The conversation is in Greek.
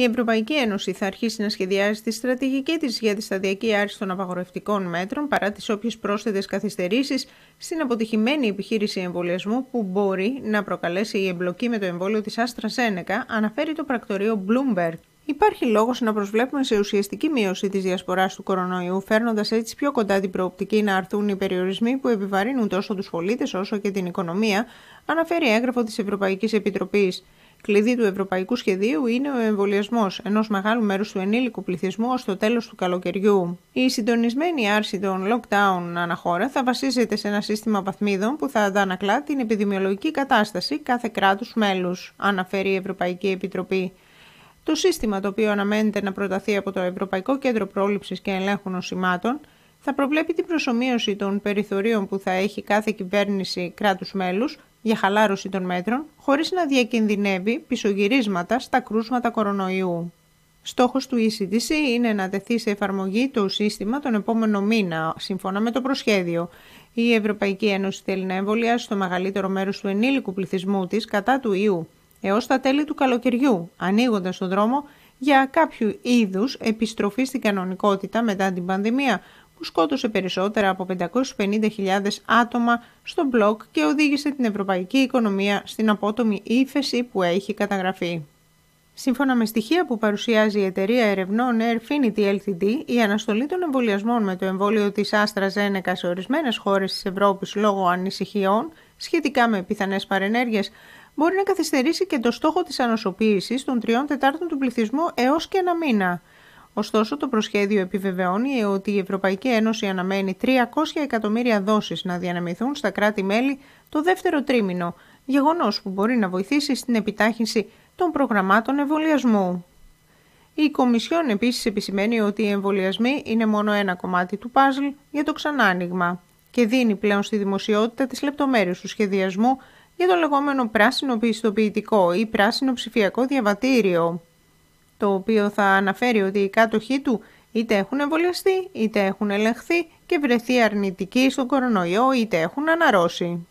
η Ευρωπαϊκή Ένωση θα αρχίσει να σχεδιάζει τη στρατηγική της για τη σταδιακή άρση των απαγορευτικών μέτρων παρά τις όποιες πρόσθετες καθυστερήσεις στην αποτυχημένη επιχείρηση εμβολιασμού που μπορεί να προκαλέσει η εμπλοκή με το εμβόλιο της Άστρα Σένεκα, αναφέρει το πρακτορείο Bloomberg. Υπάρχει λόγος να προσβλέπουμε σε ουσιαστική μείωση της διασποράς του κορονοϊού, φέρνοντας έτσι πιο κοντά την προοπτική να αρθούν οι περιορισμοί που επιβαρύνουν τόσο τους πολίτες όσο και την οικονομία, αναφέρει έγγραφο της Ευρωπαϊκής Επιτροπής. Κλειδί του Ευρωπαϊκού Σχεδίου είναι ο εμβολιασμός ενός μεγάλου μέρους του ενήλικου πληθυσμού ως το τέλος του καλοκαιριού. Η συντονισμένη άρση των lockdown αναχώρα θα βασίζεται σε ένα σύστημα βαθμίδων που θα αντανακλά την επιδημιολογική κατάσταση κάθε κράτους μέλους, αναφέρει η Ευρωπαϊκή Επιτροπή. Το σύστημα το οποίο αναμένεται να προταθεί από το Ευρωπαϊκό Κέντρο Πρόληψης και Ελέγχου Νοσημάτων θα προβλέπει την προσωμείωση των περιθωρίων που θα έχει κάθε κυβέρνηση κράτους μέλους για χαλάρωση των μέτρων, χωρίς να διακινδυνεύει πισωγυρίσματα στα κρούσματα κορονοϊού. Στόχος του ECDC είναι να τεθεί σε εφαρμογή το σύστημα τον επόμενο μήνα, σύμφωνα με το προσχέδιο. Η Ευρωπαϊκή Ένωση θέλει να εμβολιάσει το μεγαλύτερο μέρος του ενήλικου πληθυσμού της κατά του ιού έως τα τέλη του καλοκαιριού, ανοίγοντας τον δρόμο για κάποιο είδους επιστροφή στην κανονικότητα μετά την πανδημία, που σκότωσε περισσότερα από 550.000 άτομα στο μπλοκ και οδήγησε την ευρωπαϊκή οικονομία στην απότομη ύφεση που έχει καταγραφεί. Σύμφωνα με στοιχεία που παρουσιάζει η εταιρεία ερευνών Airfinity Ltd, η αναστολή των εμβολιασμών με το εμβόλιο της AstraZeneca σε ορισμένες χώρες της Ευρώπης λόγω ανησυχιών σχετικά με πιθανές παρενέργειες μπορεί να καθυστερήσει και το στόχο της ανοσοποίησης των 3 τετάρτων του πληθυσμού έως και ένα μήνα. Ωστόσο, το προσχέδιο επιβεβαιώνει ότι η Ευρωπαϊκή Ένωση αναμένει 300 εκατομμύρια δόσεις να διανεμηθούν στα κράτη-μέλη το δεύτερο τρίμηνο, γεγονός που μπορεί να βοηθήσει στην επιτάχυνση των προγραμμάτων εμβολιασμού. Η Κομισιόν επίσης επισημαίνει ότι οι εμβολιασμοί είναι μόνο ένα κομμάτι του παζλ για το ξανάνοιγμα και δίνει πλέον στη δημοσιότητα τις λεπτομέρειες του σχεδιασμού για το λεγόμενο πράσινο πιστοποιητικό ή πράσινο ψηφιακό διαβατήριο το οποίο θα αναφέρει ότι οι κάτοχοί του είτε έχουν εμβολιαστεί, είτε έχουν ελεγχθεί και βρεθεί αρνητικοί στον κορονοϊό, είτε έχουν αναρρώσει.